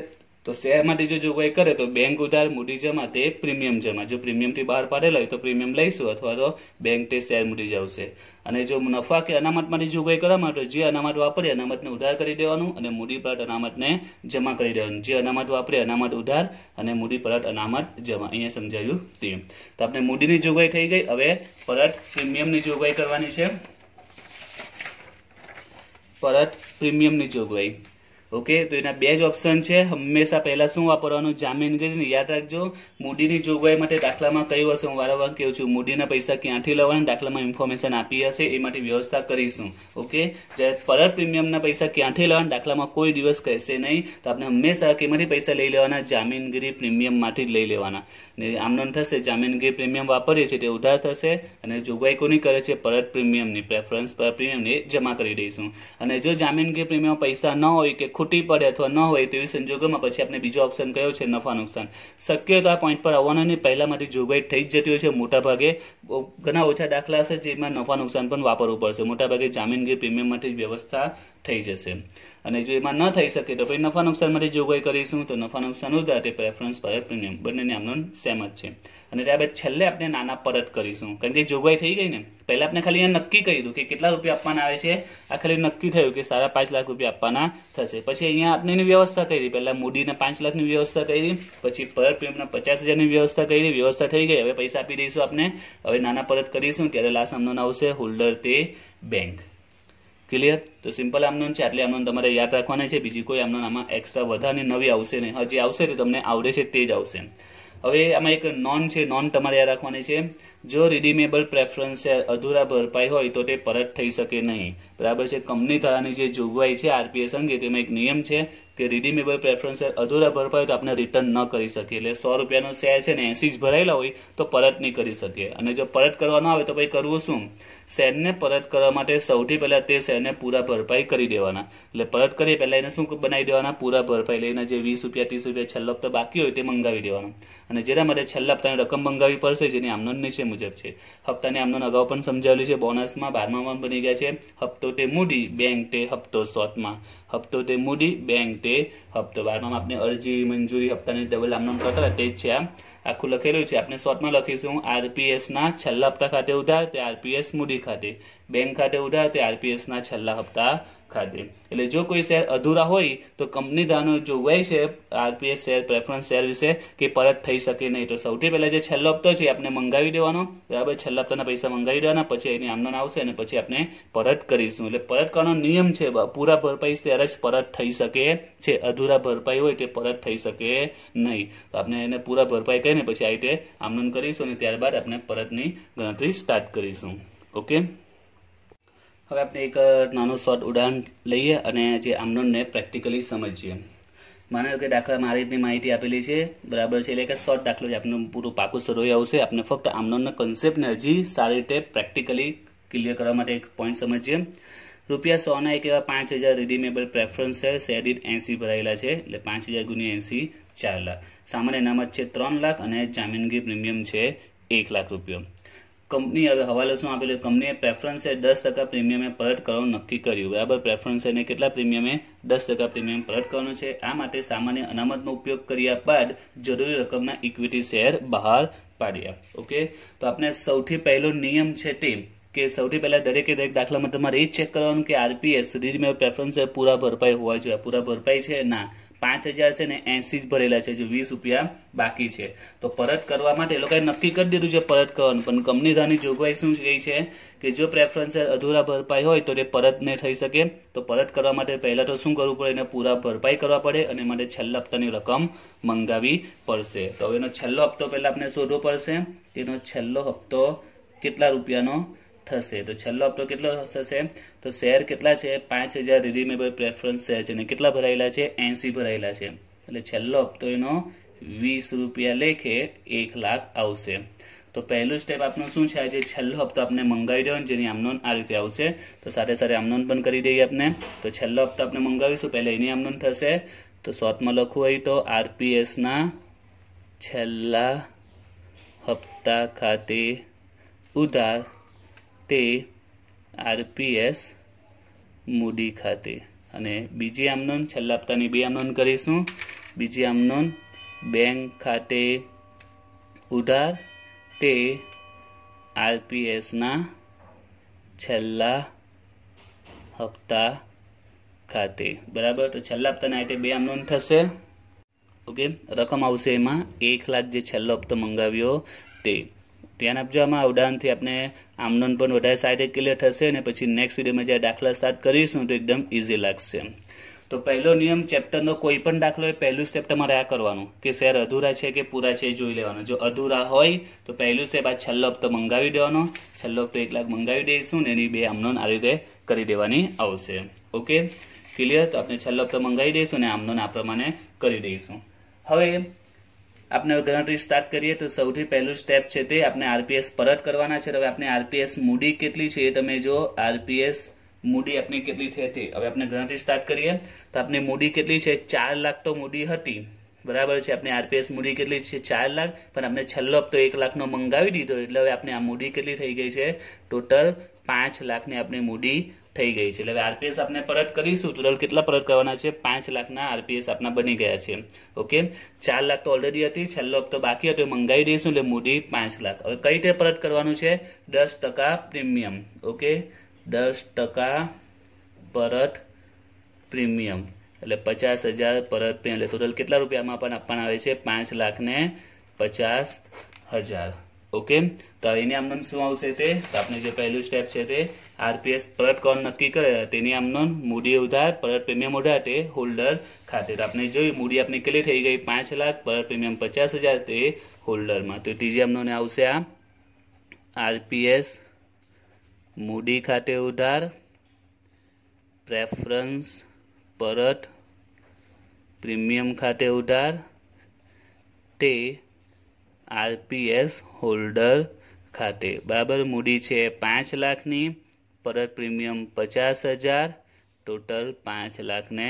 તો શેર માટે જો જોગવાઈ કરે તો બેંક ઉધાર મૂડી જમા તે પ્રીમિયમ જમા જો પ્રીમિયમથી બહાર પાડેલા હોય તો પ્રીમિયમ લઈશું અથવા તો બેંક તે શેર મૂડી જવશે અને જો નફા કે અનામત માટે જોગવાઈ કરવામાં તો જે અનામત વાપરે અનામતને ઉધાર કરી દેવાનું અને મૂડી પરત અનામતને જમા કરી દેવાનું જે અનામત વાપરે અનામત ઉધાર અને મૂડી પરત અનામત જમા અહીંયા સમજાવ્યું તે તો આપણે મૂડીની જોગવાઈ થઈ ગઈ હવે પરત પ્રીમિયમની જોગવાઈ કરવાની છે પરત પ્રીમિયમની જોગવાઈ ઓકે તો એના બે જ ઓપ્શન છે હંમેશા પહેલા શું વાપરવાનું જામીનગીરીને યાદ રાખજો મૂડીની જોગવાઈ માટે દાખલામાં કયું હશે હું વારંવાર કહું છું મૂડીના પૈસા ક્યાંથી લેવાના દાખલામાં ઇન્ફોર્મેશન આપી હશે એ માટે વ્યવસ્થા કરીશું ઓકે જ્યારે પરત પ્રીમિયમના પૈસા ક્યાંથી લેવાના દાખલામાં કોઈ દિવસ કહેશે નહીં તો આપણે હંમેશા કેમાંથી પૈસા લઈ લેવાના જામીનગીરી પ્રીમિયમમાંથી જ લઈ લેવાના ને આમનોન થશે જામીનગીરી પ્રીમિયમ વાપરીએ છીએ તે ઉધાર થશે અને જોગવાઈ કોની કરે છે પરત પ્રીમિયમની પ્રેફરન્સ પર પ્રીમિયમને જમા કરી દઈશું અને જો જામીનગીરી પ્રીમિયમ પૈસા ન હોય કે ખુદ ખૂટી પડે અથવા ન હોય તેવી સંજોગોમાં પછી આપણે બીજો ઓપ્શન કયો છે નફા નુકસાન શક્ય તો આ પોઈન્ટ પર આવવાનો ને પહેલામાંથી માટે જોગવાઈ થઈ જ જતી હોય છે મોટાભાગે ઘણા ઓછા દાખલા હશે જેમાં નફા નુકસાન પણ વાપરવું પડશે મોટાભાગે જામીનગીરી પ્રીમિયમ માટે જ વ્યવસ્થા થઈ જશે અને જો એમાં ન થઈ શકે તો પછી નફા નુકસાન માટે જોગવાઈ કરીશું તો નફા નુકસાન ઉધાર તે પ્રેફરન્સ પરત પ્રીમિયમ બંને આમનો સેમ જ છે અને ત્યારબાદ છેલ્લે આપણે નાના પરત કરીશું કારણ કે જોગવાઈ થઈ ગઈ ને પહેલાં આપણે ખાલી અહીંયા નક્કી કરી દઉં કે કેટલા રૂપિયા આપવાના આવે છે આ ખાલી નક્કી થયું કે સારા પાંચ લાખ રૂપિયા આપવાના થશે પછી અહીંયા આપણે એની વ્યવસ્થા કરી પહેલાં મૂડીને પાંચ લાખની વ્યવસ્થા કરી પછી પર પ્રીમિયમના પચાસ હજારની વ્યવસ્થા કરી વ્યવસ્થા થઈ ગઈ હવે પૈસા આપી દઈશું આપણે હવે નાના પરત કરીશું ત્યારે લાસ્ટ આમનો આવશે હોલ્ડર તે બેંક ક્લિયર તો સિમ્પલ આમનોન છે એટલે આમનોન તમારે યાદ રાખવાના છે બીજી કોઈ આમનોન આમાં એક્સ્ટ્રા વધારે નવી આવશે નહીં હજી આવશે તો તમને આવડે છે તે જ આવશે હવે આમાં એક નોન છે નોન તમારે યાદ રાખવાની છે જો રિડીમેબલ પ્રેફરન્સ અધૂરા ભરપાઈ હોય તો તે પરત થઈ શકે નહીં બરાબર છે કંપની ધારાની જે જોગવાઈ છે આરપીએસ અંગે તેમાં એક નિયમ છે કે રિડીમેબલ પ્રેફરન્સ અધૂરા ભરપાઈ તો આપણે રિટર્ન ન કરી શકીએ એટલે સો રૂપિયાનો શેર છે ને એસી જ ભરાયેલા હોય તો પરત નહીં કરી શકીએ અને જો પરત કરવાનો આવે તો પછી કરવું શું શેરને પરત કરવા માટે સૌથી પહેલાં તે શેરને પૂરા ભરપાઈ કરી દેવાના એટલે પરત કરીએ પહેલાં એને શું બનાવી દેવાના પૂરા ભરપાઈ લઈને જે વીસ રૂપિયા ત્રીસ રૂપિયા છેલ્લો હપ્તો બાકી હોય તે મંગાવી દેવાનો અને જેના માટે છેલ્લા હપ્તાની રકમ મંગાવી પડશે જેની આમનો નીચે મુજબ છે હપ્તાની આમનો અગાઉ પણ સમજાવેલી છે બોનસમાં બારમામાં બની ગયા છે હપ્તો તે મૂડી બેંક તે હપ્તો સોતમાં હપ્તો તે મૂડી બેંક તે હપ્તો બારમાં આપને અરજી મંજૂરી હપ્તાની ડબલ આમનો કરતા તે જ છે આ આખું લખેલું છે આપણે શોર્ટમાં લખીશું આરપીએસ ના છેલ્લા હપ્તા ખાતે ઉધાર તે આરપીએસ મૂડી ખાતે બેંક ખાતે ઉધાર તે આરપીએસના છેલ્લા હપ્તા ખાતે એટલે જો કોઈ શેર અધૂરા હોય તો કંપની ધારનો જોગવાઈ છે આરપીએસ શેર પ્રેફરન્સ શેર વિશે કે પરત થઈ શકે નહીં તો સૌથી પહેલાં જે છેલ્લો હપ્તો છે આપણે મંગાવી દેવાનો બરાબર છેલ્લા હપ્તાના પૈસા મંગાવી દેવાના પછી એની આમદન આવશે અને પછી આપણે પરત કરીશું એટલે પરત કરવાનો નિયમ છે પૂરા ભરપાઈ શેર જ પરત થઈ શકે છે અધૂરા ભરપાઈ હોય તે પરત થઈ શકે નહીં તો આપણે એને પૂરા ભરપાઈ કરીને પછી આ રીતે આમદન કરીશું અને ત્યારબાદ આપણે પરતની ગણતરી સ્ટાર્ટ કરીશું ઓકે હવે આપણે એક નાનું શોર્ટ ઉદાહરણ લઈએ અને જે આમનોનને પ્રેક્ટિકલી સમજીએ માનો કે દાખલા મારી રીતની માહિતી આપેલી છે બરાબર છે એટલે કે શોર્ટ દાખલો છે આપણને પૂરું પાકું સરોય આવશે આપણે ફક્ત આમનોનના કન્સેપ્ટને હજી સારી રીતે પ્રેક્ટિકલી ક્લિયર કરવા માટે એક પોઈન્ટ સમજીએ રૂપિયા સોના એક એવા પાંચ હજાર રિડીમેબલ પ્રેફરન્સ છે શેરિડ એસી ભરાયેલા છે એટલે પાંચ હજાર ગુણ્યા એસી ચાર લાખ સામાન્ય અનામત છે ત્રણ લાખ અને જામીનગી પ્રીમિયમ છે એક લાખ રૂપિયા કંપની હવે હવાલસમાં આપેલું કંપનીએ પ્રેફરન્સે દસ ટકા પ્રીમિયમે પરત કરવાનું નક્કી કર્યું બરાબર પ્રેફરન્સ એને કેટલા પ્રીમિયમે દસ ટકા પ્રીમિયમ પરત કરવાનું છે આ માટે સામાન્ય અનામતનો ઉપયોગ કર્યા બાદ જરૂરી રકમના ઇક્વિટી શેર બહાર પાડ્યા ઓકે તો આપણે સૌથી પહેલો નિયમ છે તે કે સૌથી પહેલાં દરેકે દરેક દાખલામાં તમારે એ ચેક કરવાનું કે આરપીએસ રીઝનેબલ પ્રેફરન્સ પૂરા ભરપાઈ હોવા જોઈએ પૂરા ભરપાઈ છે ના પાંચ હજાર છે ને એસી જ ભરેલા છે જે વીસ રૂપિયા બાકી છે તો પરત કરવા માટે એ લોકોએ નક્કી કરી દીધું છે પરત કરવાનું પણ કંપની ધારની જોગવાઈ શું કહી છે કે જો પ્રેફરન્સ અધૂરા ભરપાઈ હોય તો એ પરત નહીં થઈ શકે તો પરત કરવા માટે પહેલાં તો શું કરવું પડે એને પૂરા ભરપાઈ કરવા પડે અને માટે છેલ્લા હપ્તાની રકમ મંગાવી પડશે તો હવે એનો છેલ્લો હપ્તો પહેલાં આપણે શોધવો પડશે એનો છેલ્લો હપ્તો કેટલા રૂપિયાનો થશે તો છેલ્લો હપ્તો કેટલો થશે તો શેર કેટલા છે પાંચ હજાર રિડીમેબલ પ્રેફરન્સ શેર છે અને કેટલા ભરાયેલા છે એંસી ભરાયેલા છે એટલે છેલ્લો હપ્તો એનો વીસ રૂપિયા લેખે એક લાખ આવશે તો પહેલું સ્ટેપ આપનું શું છે આજે છેલ્લો હપ્તો આપણે મંગાવી દેવાનો જેની આમનોન આ રીતે આવશે તો સાથે સાથે આમનોન પણ કરી દઈએ આપને તો છેલ્લો હપ્તો આપણે મંગાવીશું પહેલાં એની આમનોન થશે તો શોર્ટમાં લખવું હોય તો આરપીએસના છેલ્લા હપ્તા ખાતે ઉધાર તે આરપીએસ મૂડી ખાતે અને બીજી આમનોન છેલ્લા હપ્તાની બે આમનોન કરીશું બીજી આમનોન બેંક ખાતે ઉધાર તે આરપીએસના છેલ્લા હપ્તા ખાતે બરાબર તો છેલ્લા હપ્તાના આઈટે બે આમનોન થશે ઓકે રકમ આવશે એમાં એક લાખ જે છેલ્લો હપ્તો મંગાવ્યો તે ધ્યાન આપજો આમાં અવડાનથી આપણે આમનોન પણ વધારે સારી રીતે ક્લિયર થશે અને પછી નેક્સ્ટ વિડીયોમાં જ્યારે દાખલા સ્ટાર્ટ કરીશું તો એકદમ ઇઝી લાગશે તો પહેલો નિયમ ચેપ્ટરનો કોઈ પણ દાખલો એ પહેલું સ્ટેપ તમારે આ કરવાનું કે શેર અધૂરા છે કે પૂરા છે એ જોઈ લેવાનું જો અધૂરા હોય તો પહેલું સ્ટેપ આ છેલ્લો હપ્તો મંગાવી દેવાનો છેલ્લો હપ્તો એક લાખ મંગાવી દઈશું ને એની બે આમનોન આ રીતે કરી દેવાની આવશે ઓકે ક્લિયર તો આપણે છેલ્લો હપ્તો મંગાવી દઈશું અને આમનોન આ પ્રમાણે કરી દઈશું હવે આપણે ગણતરી સ્ટાર્ટ કરીએ તો સૌથી પહેલું સ્ટેપ છે તે આપણે આરપીએસ પરત કરવાના છે હવે આપણે આરપીએસ મૂડી કેટલી છે એ તમે જો આરપીએસ મૂડી આપણી કેટલી થઈ હતી હવે આપણે ગણતરી સ્ટાર્ટ કરીએ તો આપની મૂડી કેટલી છે ચાર લાખ તો મૂડી હતી બરાબર છે આપણે આરપીએસ મૂડી કેટલી છે ચાર લાખ પણ આપણે છેલ્લો તો એક લાખનો મંગાવી દીધો એટલે હવે આપણે આ મૂડી કેટલી થઈ ગઈ છે ટોટલ પાંચ લાખની આપણી મૂડી થઈ ગઈ છે એટલે હવે આરપીએસ આપણે પરત કરીશું ટોટલ કેટલા પરત કરવાના છે પાંચ લાખના આરપીએસ આપણા બની ગયા છે ઓકે ચાર લાખ તો ઓલરેડી હતી છેલ્લો હપ્તો બાકી હતો મંગાવી દઈશું એટલે મૂડી પાંચ લાખ હવે કઈ રીતે પરત કરવાનું છે દસ ટકા પ્રીમિયમ ઓકે દસ ટકા પરત પ્રીમિયમ એટલે પચાસ હજાર પરત એટલે ટોટલ કેટલા રૂપિયામાં પણ આપવાના આવે છે પાંચ લાખને પચાસ હજાર ઓકે તો એની આમનોન શું આવશે તે આપણે જે પહેલું સ્ટેપ છે તે આરપીએસ પરત કોણ નક્કી કરે તેની આમનોન મૂડી ઉધાર પરત પ્રીમિયમ ઉધાર તે હોલ્ડર ખાતે તો આપણે જોયું મૂડી આપની કેટલી થઈ ગઈ પાંચ લાખ પરત પ્રીમિયમ પચાસ હજાર તે હોલ્ડરમાં તો ત્રીજી આમનોને આવશે આ આરપીએસ મૂડી ખાતે ઉધાર પ્રેફરન્સ પરત પ્રીમિયમ ખાતે ઉધાર તે આરપીએસ હોલ્ડર ખાતે બાબર મૂડી છે પાંચ લાખની પરત પ્રીમિયમ પચાસ હજાર ટોટલ પાંચ લાખને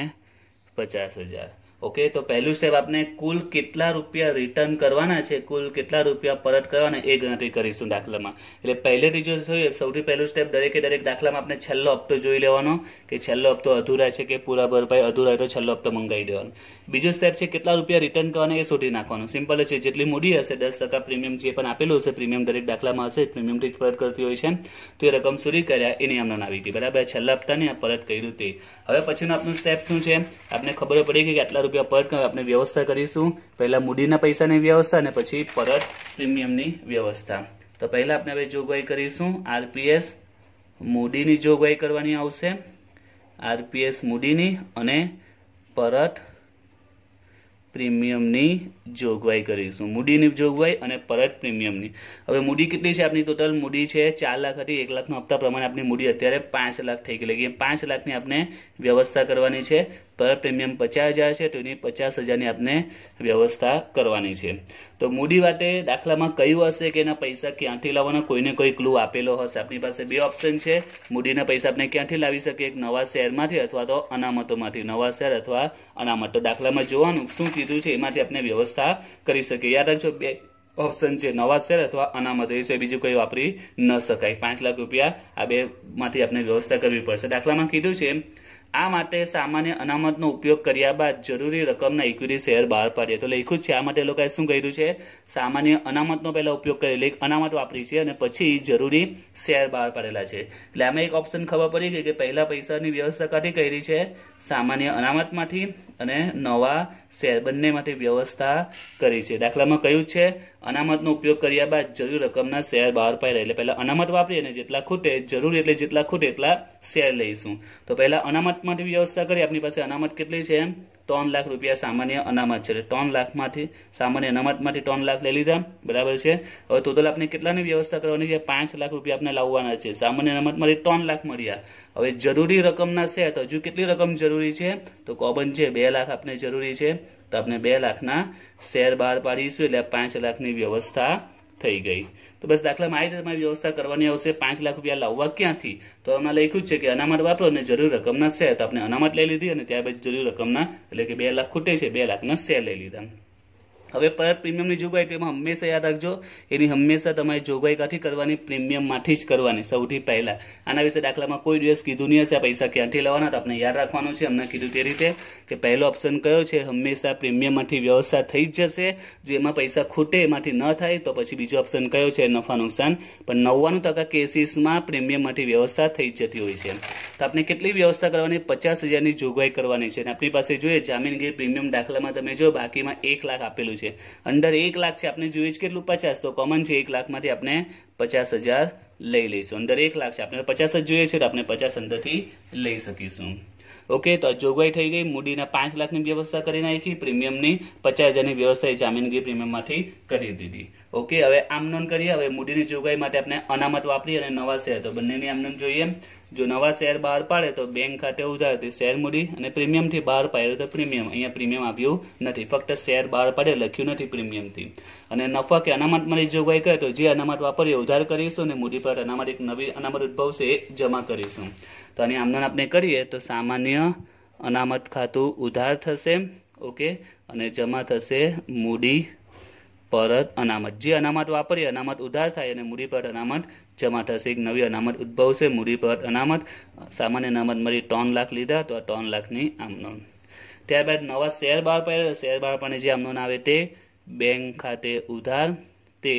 પચાસ હજાર ઓકે તો પહેલું સ્ટેપ આપણે કુલ કેટલા રૂપિયા રિટર્ન કરવાના છે કુલ કેટલા રૂપિયા પરત કરવાના એ ગણતરી કરીશું દાખલામાં એટલે પહેલેથી જો જોઈએ સૌથી પહેલું સ્ટેપ દરેકે દરેક દાખલામાં આપણે છેલ્લો હપ્તો જોઈ લેવાનો કે છેલ્લો હપ્તો અધૂરા છે કે પૂરા ભરપાઈ અધૂરા તો છેલ્લો હપ્તો મંગાવી દેવાનો બીજો સ્ટેપ છે કેટલા રૂપિયા રિટર્ન કરવાના એ શોધી નાખવાનો સિમ્પલ છે જેટલી મૂડી હશે દસ ટકા પ્રીમિયમ જે પણ આપેલું હશે પ્રીમિયમ દરેક દાખલામાં હશે પ્રીમિયમથી જ પરત કરતી હોય છે તો એ રકમ સુધી કર્યા એની આમના આવી ગઈ બરાબર છેલ્લા હપ્તાની પરત કરી તે હવે પછીનું આપણું સ્ટેપ શું છે આપણે ખબર પડી કે આટલા રૂપિયા પર કપ આપણે વ્યવસ્થા કરીશું પહેલાં મૂડીના પૈસાની વ્યવસ્થા અને પછી પરત પ્રીમિયમની વ્યવસ્થા તો પહેલાં આપણે હવે જોગવાઈ કરીશું આરપીએસ મૂડીની જોગવાઈ કરવાની આવશે આરપીએસ મૂડીની અને પરત પ્રીમિયમની જોગવાઈ કરીશું મૂડીની જોગવાઈ અને પરત પ્રીમિયમની હવે મૂડી કેટલી છે આપણી ટોટલ મૂડી છે ચાર લાખ હતી એક લાખનો હપ્તા પ્રમાણે આપણી મૂડી અત્યારે પાંચ લાખ થઈ ગઈ એટલે કે પાંચ લાખની આપણે વ્યવસ્થા કરવાની છે પર પ્રીમિયમ પચાસ હજાર છે તો એની પચાસ હજારની આપને વ્યવસ્થા કરવાની છે તો મૂડી વાતે દાખલામાં કયું હશે કે એના પૈસા ક્યાંથી લાવવાના કોઈને કોઈ ક્લુ આપેલો હશે આપની પાસે બે ઓપ્શન છે મૂડીના પૈસા આપણે ક્યાંથી લાવી શકીએ એક નવા શહેરમાંથી અથવા તો અનામતોમાંથી નવા શહેર અથવા અનામતો દાખલામાં જોવાનું શું કીધું છે એમાંથી આપણે વ્યવસ્થા કરી શકીએ યાદ રાખજો બે ઓપ્શન છે નવા શેર અથવા અનામત એ સિવાય બીજું કંઈ વાપરી ન શકાય પાંચ લાખ રૂપિયા આ બેમાંથી આપણે વ્યવસ્થા કરવી પડશે દાખલામાં કીધું છે એમ આ માટે સામાન્ય અનામતનો ઉપયોગ કર્યા બાદ જરૂરી રકમના ઇક્વિટી શેર બહાર પાડીએ તો લખ્યું છે આ માટે લોકોએ શું કર્યું છે સામાન્ય અનામતનો પહેલાં ઉપયોગ કરી એટલે અનામત વાપરી છે અને પછી જરૂરી શેર બહાર પાડેલા છે એટલે આમાં એક ઓપ્શન ખબર પડી ગઈ કે પહેલાં પૈસાની વ્યવસ્થા કાઢી કરી છે સામાન્ય અનામતમાંથી અને નવા શેર બંનેમાંથી વ્યવસ્થા કરી છે દાખલામાં કયું છે અનામતનો ઉપયોગ કર્યા બાદ જરૂર રકમના શેર બહાર પાડ્યા એટલે પહેલાં અનામત વાપરીએ અને જેટલા ખૂટે જરૂર એટલે જેટલા ખૂટે એટલા શેર લઈશું તો પહેલાં અનામતમાંથી વ્યવસ્થા કરી આપણી પાસે અનામત કેટલી છે ત્રણ લાખ રૂપિયા સામાન્ય અનામત છે એટલે ત્રણ લાખમાંથી સામાન્ય અનામતમાંથી ત્રણ લાખ લઈ લીધા બરાબર છે હવે ટોટલ આપણે કેટલાની વ્યવસ્થા કરવાની છે પાંચ લાખ રૂપિયા આપણે લાવવાના છે સામાન્ય અનામતમાંથી ત્રણ લાખ મળ્યા હવે જરૂરી રકમના શેર તો હજુ કેટલી રકમ જરૂરી છે તો કોબન છે બે લાખ આપણે જરૂરી છે તમને બે લાખના શેર બહાર પાડીશું એટલે પાંચ લાખની વ્યવસ્થા થઈ ગઈ તો બસ દાખલામાં આવી તમારી વ્યવસ્થા કરવાની આવશે પાંચ લાખ રૂપિયા લાવવા ક્યાંથી તો એમાં લખ્યું છે કે અનામત વાપરો અને જરૂર રકમના શેર તો આપણે અનામત લઈ લીધી અને ત્યારબાદ જરૂર રકમના એટલે કે બે લાખ ખૂટે છે બે લાખના શેર લઈ લીધા હવે પર પ્રીમિયમની જોગવાઈ એમાં હંમેશા યાદ રાખજો એની હંમેશા તમારે જોગવાઈ કાંથી કરવાની પ્રીમિયમમાંથી જ કરવાની સૌથી પહેલાં આના વિશે દાખલામાં કોઈ દિવસ કીધું નહીં હશે આ પૈસા ક્યાંથી લેવાના તો આપણે યાદ રાખવાનું છે અમને કીધું તે રીતે કે પહેલો ઓપ્શન કયો છે હંમેશા પ્રીમિયમમાંથી વ્યવસ્થા થઈ જ જશે જો એમાં પૈસા ખૂટે એમાંથી ન થાય તો પછી બીજો ઓપ્શન કયો છે નફા નુકસાન પણ નવ્વાણું ટકા કેસીસમાં પ્રીમિયમમાંથી વ્યવસ્થા થઈ જતી હોય છે તો આપણે કેટલી વ્યવસ્થા કરવાની પચાસ હજારની જોગવાઈ કરવાની છે અને આપણી પાસે જોઈએ જામીનગીરી પ્રીમિયમ દાખલામાં તમે જો બાકીમાં એક લાખ આપેલું છે છે અંડર એક લાખ છે આપણે જોઈએ છે કેટલું પચાસ તો કોમન છે એક લાખમાંથી આપણે પચાસ હજાર લઈ લઈશું અંડર એક લાખ છે આપણે પચાસ જ જોઈએ છે તો આપણે પચાસ અંદરથી લઈ શકીશું ઓકે તો જોગવાઈ થઈ ગઈ મૂડીના પાંચ લાખની વ્યવસ્થા કરી નાખી પ્રીમિયમની પચાસ હજારની વ્યવસ્થા એ જામીનગીરી પ્રીમિયમમાંથી કરી દીધી ઓકે હવે આમ નોન કરીએ હવે મૂડીની જોગવાઈ માટે આપણે અનામત વાપરીએ અને નવા શેર તો બંનેની આમ જોઈએ જો નવા શેર બહાર પાડે તો બેંક ખાતે ઉધારથી શેર મૂડી અને પ્રીમિયમથી બહાર પાડ્યો તો પ્રીમિયમ અહીંયા પ્રીમિયમ આવ્યું નથી ફક્ત શેર બહાર પાડે લખ્યું નથી પ્રીમિયમથી અને નફા કે અનામતમાંની જોગવાઈ કરે તો જે અનામત વાપરીએ ઉધાર કરીશું અને મૂડી પર અનામત એક નવી અનામત ઉદ્ભવશે એ જમા કરીશું તો આની આમનોન આપણે કરીએ તો સામાન્ય અનામત ખાતું ઉધાર થશે ઓકે અને જમા થશે મૂડી પરત અનામત જે અનામત વાપરીએ અનામત ઉધાર થાય અને મૂડી પર અનામત જમા થશે એક નવી અનામત ઉદ્ભવશે મૂડી પર અનામત સામાન્ય અનામત મળી ત્રણ લાખ લીધા તો આ ત્રણ લાખની આમનો ત્યારબાદ નવા શેર બહાર પડ્યા શેર બહાર પણ જે આમનો આવે તે બેંક ખાતે ઉધાર તે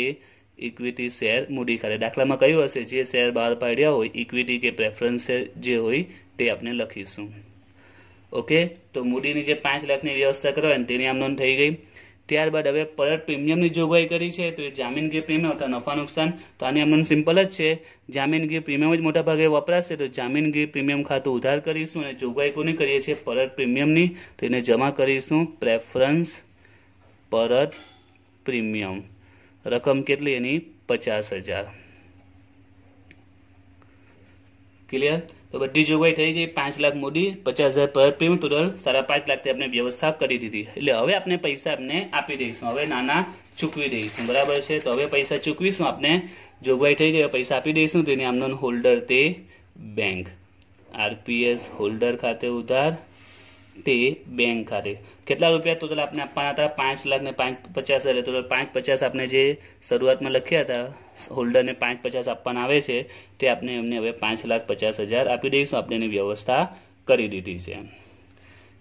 ઇક્વિટી શેર મૂડી ખાતે દાખલામાં કયું હશે જે શેર બહાર પાડ્યા હોય ઇક્વિટી કે પ્રેફરન્સ જે હોય તે આપણે લખીશું ઓકે તો મૂડીની જે પાંચ લાખની વ્યવસ્થા કરવાની તેની આમનોન થઈ ગઈ ત્યારબાદ હવે પરત પ્રીમિયમની જોગવાઈ કરી છે તો એ જામીનગીરી પ્રીમિયમ અથવા નફા નુકસાન તો આની અમને સિમ્પલ જ છે જામીનગીરી પ્રીમિયમ જ મોટા ભાગે વપરાશે તો જામીનગીરી પ્રીમિયમ ખાતું ઉધાર કરીશું અને જોગવાઈ કોની કરીએ છીએ પરત પ્રીમિયમની તો એને જમા કરીશું પ્રેફરન્સ પરત પ્રીમિયમ રકમ કેટલી એની પચાસ હજાર ક્લિયર તો બધી જોગવાઈ થઈ ગઈ પાંચ લાખ મૂડી પચાસ હજાર પર પ્રીમ ટોટલ સાડા પાંચ લાખથી આપણે વ્યવસ્થા કરી દીધી એટલે હવે આપણે પૈસા આપણે આપી દઈશું હવે નાના ચૂકવી દઈશું બરાબર છે તો હવે પૈસા ચૂકવીશું આપણે જોગવાઈ થઈ ગઈ પૈસા આપી દઈશું તેની આમનો હોલ્ડર તે બેંક આરપીએસ હોલ્ડર ખાતે ઉધાર તે બેંક ખાતે કેટલા રૂપિયા ટોટલ આપણે આપવાના હતા પાંચ લાખ ને પાંચ પચાસ હજાર ટોટલ પાંચ પચાસ આપણે જે શરૂઆતમાં લખ્યા હતા હોલ્ડરને પાંચ પચાસ આપવાના આવે છે તે આપણે એમને હવે પાંચ લાખ પચાસ હજાર આપી દઈશું આપણે એની વ્યવસ્થા કરી દીધી છે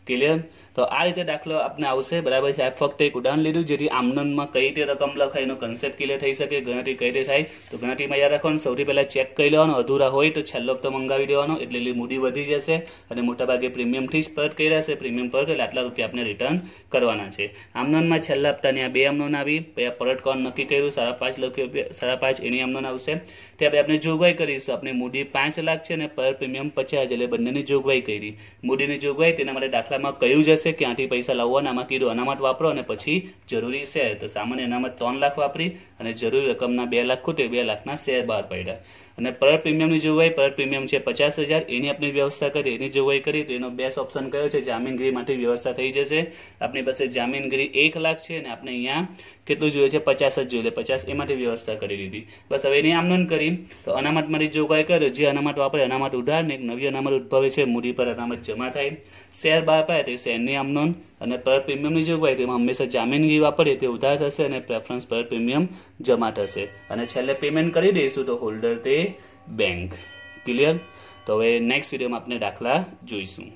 ક્લિયર તો આ રીતે દાખલો આપણે આવશે બરાબર છે આ ફક્ત એક ઉદાહરણ લીધું જેથી આમનોનમાં કઈ રીતે રકમ લખાય એનો કન્સેપ્ટ ક્લિયર થઈ શકે ગણતરી કઈ રીતે થાય તો ગણતરીમાં યાદ રાખવાનું સૌથી પહેલાં ચેક કરી લેવાનો અધૂરા હોય તો છેલ્લો તો મંગાવી દેવાનો એટલે મૂડી વધી જશે અને મોટાભાગે પ્રીમિયમથી જ પરત કર્યા છે પ્રીમિયમ પર એટલે આટલા રૂપિયા આપણે રિટર્ન કરવાના છે આમનોનમાં છેલ્લા હપ્તાની આ બે આમનોન આવી પછી પરત કોણ નક્કી કર્યું સાડા પાંચ લખ્યું સાડા પાંચ એની આમનોન આવશે ત્યાં આપણે જોગવાઈ કરીશું આપણે મૂડી પાંચ લાખ છે અને પર પ્રીમિયમ પચાસ એટલે બંનેની જોગવાઈ કરી મૂડીની જોગવાઈ તેના માટે દાખલામાં કયું જશે છે ક્યાંથી પૈસા લાવવાના આમાં કીધું અનામત વાપરો અને પછી જરૂરી શેર તો સામાન્ય અનામત ત્રણ લાખ વાપરી અને જરૂરી રકમના બે લાખ ખૂટે બે લાખના શેર બહાર પડ્યા અને પર પ્રીમિયમની જોગવાઈ પર પ્રીમિયમ છે પચાસ હજાર એની આપણે વ્યવસ્થા કરી એની જોગવાઈ કરી તો એનો બેસ્ટ ઓપ્શન કયો છે જામીનગીરી માટે વ્યવસ્થા થઈ જશે આપણી પાસે જામીનગીરી એક લાખ છે અને આપણે અહીંયા કેટલું જોઈએ છે પચાસ જ જોઈએ પચાસ એ માટે વ્યવસ્થા કરી દીધી બસ હવે એની આમનોન કરી તો અનામત માટે જોગવાઈ કર્યો જે અનામત વાપરે અનામત ઉધાર ને એક નવી અનામત ઉદ્ભવે છે મૂડી પર અનામત જમા થાય શેર બહાર પાય તે શેરની આમનોન અને પર પ્રીમિયમની જોગવાઈ તેમાં હંમેશા જામીનગી વાપરીએ તે ઉધાર થશે અને પ્રેફરન્સ પર પ્રીમિયમ જમા થશે અને છેલ્લે પેમેન્ટ કરી દઈશું તો હોલ્ડર તે બેંક ક્લિયર તો હવે નેક્સ્ટ વિડીયોમાં આપણે દાખલા જોઈશું